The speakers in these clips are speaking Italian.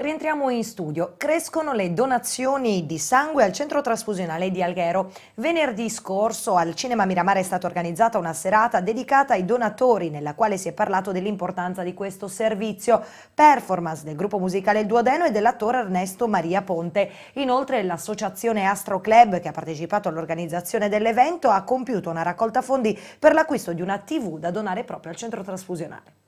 Rientriamo in studio. Crescono le donazioni di sangue al centro trasfusionale di Alghero. Venerdì scorso al Cinema Miramare è stata organizzata una serata dedicata ai donatori nella quale si è parlato dell'importanza di questo servizio. Performance del gruppo musicale Duodeno e dell'attore Ernesto Maria Ponte. Inoltre l'associazione Astro Club che ha partecipato all'organizzazione dell'evento ha compiuto una raccolta fondi per l'acquisto di una TV da donare proprio al centro trasfusionale.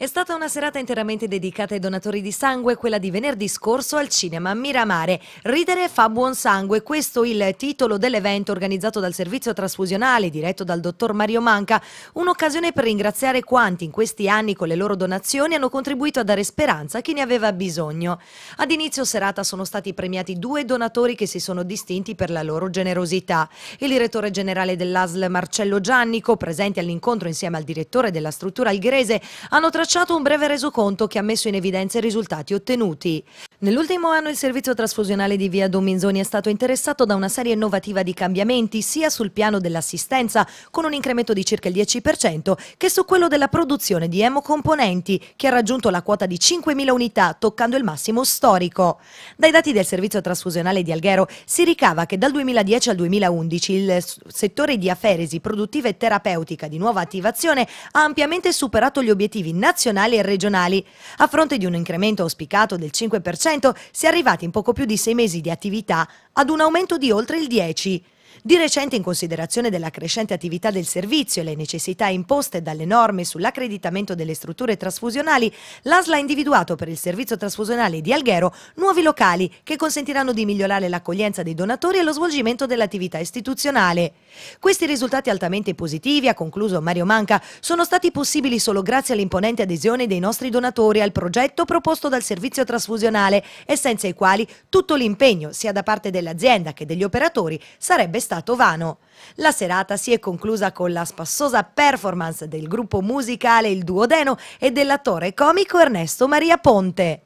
È stata una serata interamente dedicata ai donatori di sangue, quella di venerdì scorso al cinema Miramare. Ridere fa buon sangue, questo il titolo dell'evento organizzato dal servizio trasfusionale diretto dal dottor Mario Manca, un'occasione per ringraziare quanti in questi anni con le loro donazioni hanno contribuito a dare speranza a chi ne aveva bisogno. Ad inizio serata sono stati premiati due donatori che si sono distinti per la loro generosità. Il direttore generale dell'ASL Marcello Giannico, presente all'incontro insieme al direttore della struttura algherese, hanno tracciato tracciato un breve resoconto che ha messo in evidenza i risultati ottenuti. Nell'ultimo anno il servizio trasfusionale di via Dominzoni è stato interessato da una serie innovativa di cambiamenti sia sul piano dell'assistenza, con un incremento di circa il 10%, che su quello della produzione di emocomponenti, che ha raggiunto la quota di 5.000 unità, toccando il massimo storico. Dai dati del servizio trasfusionale di Alghero si ricava che dal 2010 al 2011 il settore di aferesi produttiva e terapeutica di nuova attivazione ha ampiamente superato gli obiettivi nazionali nazionali e regionali. A fronte di un incremento auspicato del 5%, si è arrivati in poco più di sei mesi di attività ad un aumento di oltre il 10%. Di recente, in considerazione della crescente attività del servizio e le necessità imposte dalle norme sull'accreditamento delle strutture trasfusionali, l'ASLA ha individuato per il servizio trasfusionale di Alghero nuovi locali che consentiranno di migliorare l'accoglienza dei donatori e lo svolgimento dell'attività istituzionale. Questi risultati altamente positivi, ha concluso Mario Manca, sono stati possibili solo grazie all'imponente adesione dei nostri donatori al progetto proposto dal servizio trasfusionale e senza i quali tutto l'impegno, sia da parte dell'azienda che degli operatori, sarebbe sarebbe stato vano. La serata si è conclusa con la spassosa performance del gruppo musicale Il Duodeno e dell'attore comico Ernesto Maria Ponte.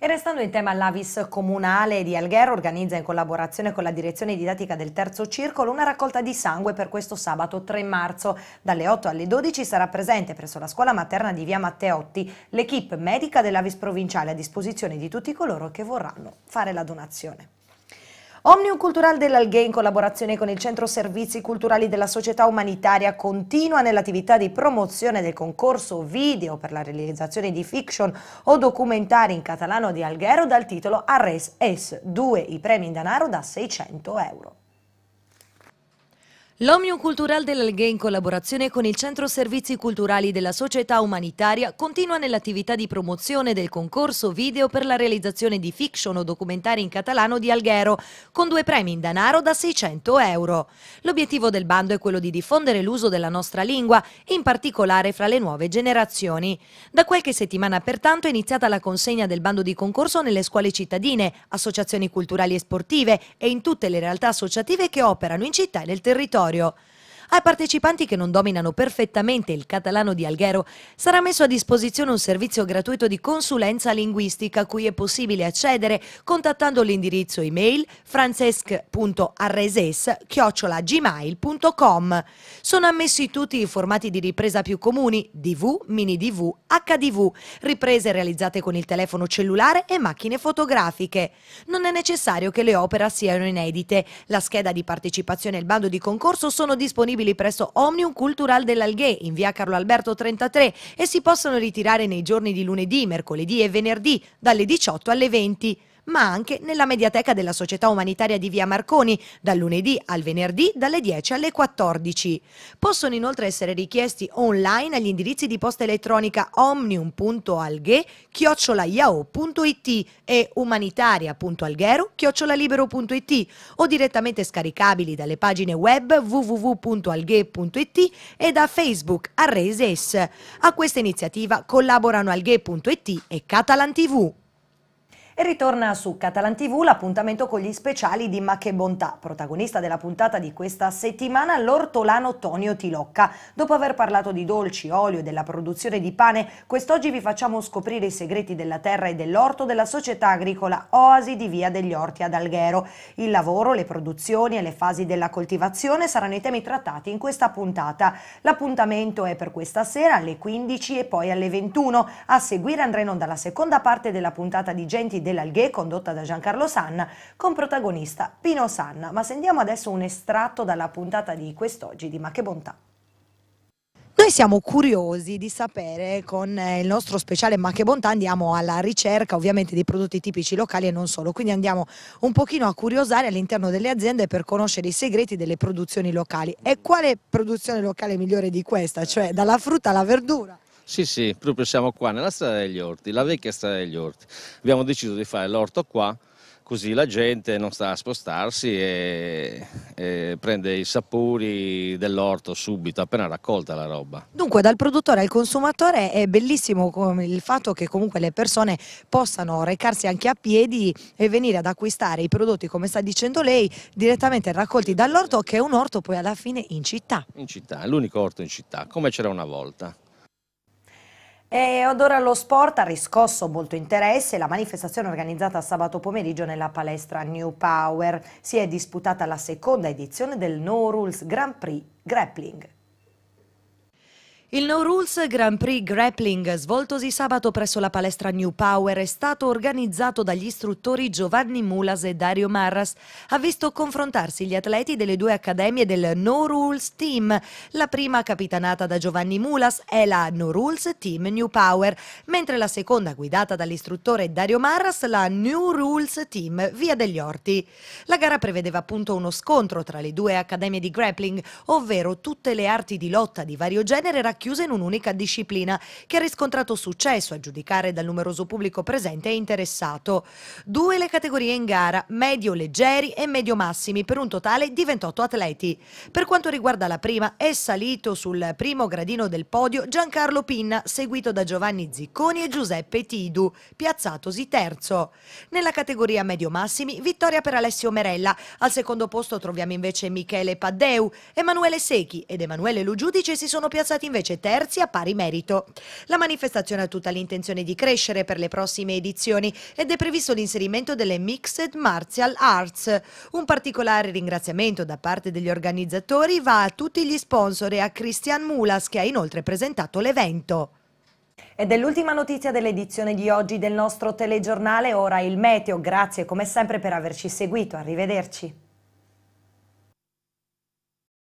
E restando in tema, l'Avis comunale di Alghero organizza in collaborazione con la direzione didattica del terzo circolo una raccolta di sangue per questo sabato 3 marzo. Dalle 8 alle 12 sarà presente presso la scuola materna di via Matteotti l'equipe medica dell'Avis provinciale a disposizione di tutti coloro che vorranno fare la donazione. Omnium Cultural dell'Alghè in collaborazione con il Centro Servizi Culturali della Società Umanitaria continua nell'attività di promozione del concorso video per la realizzazione di fiction o documentari in catalano di Alghero dal titolo Arres S2, i premi in denaro da 600 euro. L'Omnium Cultural dell'Alghè in collaborazione con il Centro Servizi Culturali della Società Umanitaria continua nell'attività di promozione del concorso video per la realizzazione di fiction o documentari in catalano di Alghero, con due premi in denaro da 600 euro. L'obiettivo del bando è quello di diffondere l'uso della nostra lingua, in particolare fra le nuove generazioni. Da qualche settimana pertanto è iniziata la consegna del bando di concorso nelle scuole cittadine, associazioni culturali e sportive e in tutte le realtà associative che operano in città e nel territorio. territorio Ai partecipanti che non dominano perfettamente il catalano di Alghero sarà messo a disposizione un servizio gratuito di consulenza linguistica a cui è possibile accedere contattando l'indirizzo email francesc.arreses.gmail.com. Sono ammessi tutti i formati di ripresa più comuni, DV, mini DV, HDV, riprese realizzate con il telefono cellulare e macchine fotografiche. Non è necessario che le opere siano inedite. La scheda di partecipazione e il bando di concorso sono disponibili disponibili presso Omnium Cultural dell'Alghe in via Carlo Alberto 33 e si possono ritirare nei giorni di lunedì, mercoledì e venerdì dalle 18 alle 20 ma anche nella mediateca della Società Umanitaria di Via Marconi, dal lunedì al venerdì dalle 10 alle 14. Possono inoltre essere richiesti online agli indirizzi di posta elettronica omnium.alghe-yahoo.it e umanitaria.alghero-libero.it o direttamente scaricabili dalle pagine web www.alghe.it e da Facebook Arreses. A questa iniziativa collaborano alghe.it e Catalan TV e ritorna su Catalan TV l'appuntamento con gli speciali di Ma che bontà. Protagonista della puntata di questa settimana l'ortolano Tonio Tilocca. Dopo aver parlato di dolci, olio e della produzione di pane, quest'oggi vi facciamo scoprire i segreti della terra e dell'orto della società agricola Oasi di Via degli Orti ad Alghero. Il lavoro, le produzioni e le fasi della coltivazione saranno i temi trattati in questa puntata. L'appuntamento è per questa sera alle 15 e poi alle 21. A seguire andremo dalla seconda parte della puntata di Genti dell'Alghe condotta da Giancarlo Sanna con protagonista Pino Sanna. Ma sentiamo adesso un estratto dalla puntata di quest'oggi di Ma che bontà. Noi siamo curiosi di sapere con eh, il nostro speciale Ma che bontà andiamo alla ricerca ovviamente di prodotti tipici locali e non solo, quindi andiamo un pochino a curiosare all'interno delle aziende per conoscere i segreti delle produzioni locali e quale produzione locale migliore di questa, cioè dalla frutta alla verdura. Sì, sì, proprio siamo qua nella strada degli orti, la vecchia strada degli orti. Abbiamo deciso di fare l'orto qua, così la gente non sta a spostarsi e, e prende i sapori dell'orto subito, appena raccolta la roba. Dunque, dal produttore al consumatore è bellissimo il fatto che comunque le persone possano recarsi anche a piedi e venire ad acquistare i prodotti, come sta dicendo lei, direttamente raccolti dall'orto, che è un orto poi alla fine in città. In città, è l'unico orto in città, come c'era una volta. E odora lo sport ha riscosso molto interesse la manifestazione organizzata sabato pomeriggio nella palestra New Power. Si è disputata la seconda edizione del No Rules Grand Prix Grappling. Il No Rules Grand Prix Grappling svoltosi sabato presso la palestra New Power è stato organizzato dagli istruttori Giovanni Mulas e Dario Marras. Ha visto confrontarsi gli atleti delle due accademie del No Rules Team. La prima capitanata da Giovanni Mulas è la No Rules Team New Power, mentre la seconda guidata dall'istruttore Dario Marras la New Rules Team Via degli Orti. La gara prevedeva appunto uno scontro tra le due accademie di grappling, ovvero tutte le arti di lotta di vario genere raccolte chiusa in un'unica disciplina, che ha riscontrato successo a giudicare dal numeroso pubblico presente e interessato. Due le categorie in gara, medio leggeri e medio massimi, per un totale di 28 atleti. Per quanto riguarda la prima, è salito sul primo gradino del podio Giancarlo Pinna, seguito da Giovanni Zicconi e Giuseppe Tidu, piazzatosi terzo. Nella categoria medio-massimi, vittoria per Alessio Merella. Al secondo posto troviamo invece Michele Paddeu, Emanuele Secchi ed Emanuele Lugiudice si sono piazzati invece specie terzi a pari merito. La manifestazione ha tutta l'intenzione di crescere per le prossime edizioni ed è previsto l'inserimento delle Mixed Martial Arts. Un particolare ringraziamento da parte degli organizzatori va a tutti gli sponsor e a Christian Mulas che ha inoltre presentato l'evento. Ed è l'ultima notizia dell'edizione di oggi del nostro telegiornale, ora il meteo. Grazie come sempre per averci seguito. Arrivederci.